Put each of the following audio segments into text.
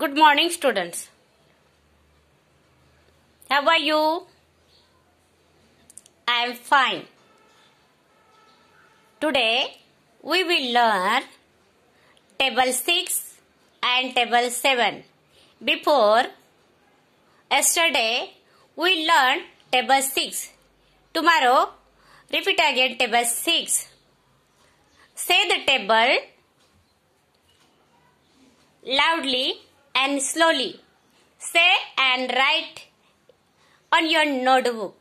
Good morning, students. How are you? I am fine. Today, we will learn Table 6 and Table 7. Before, yesterday, we learned Table 6. Tomorrow, repeat again Table 6. Say the table loudly and slowly. Say and write on your notebook.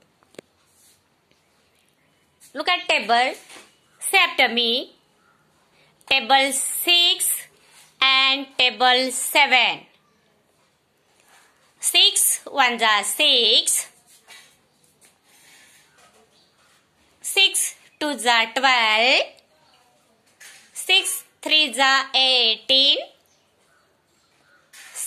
Look at table. Say after me. Table 6 and table 7. 6 ones are 6. 6 twos are 12. 6 threes are 18.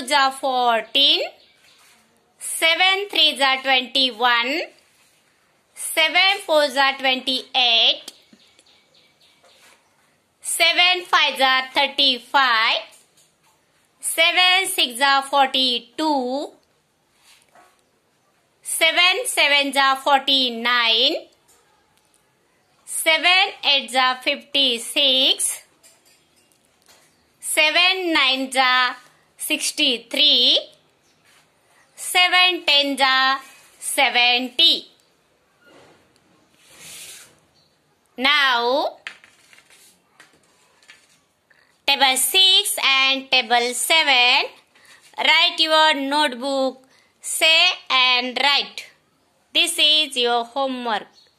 twos are 14, 7 three are 21, 7 Seven four are 28, 7 Seven five are 35, 7 six are 42, 7 Seven seven are 49, 7 Seven eight are 56, 7 Seven nine are 63 7 10 70 now table 6 and table 7 write your notebook say and write this is your homework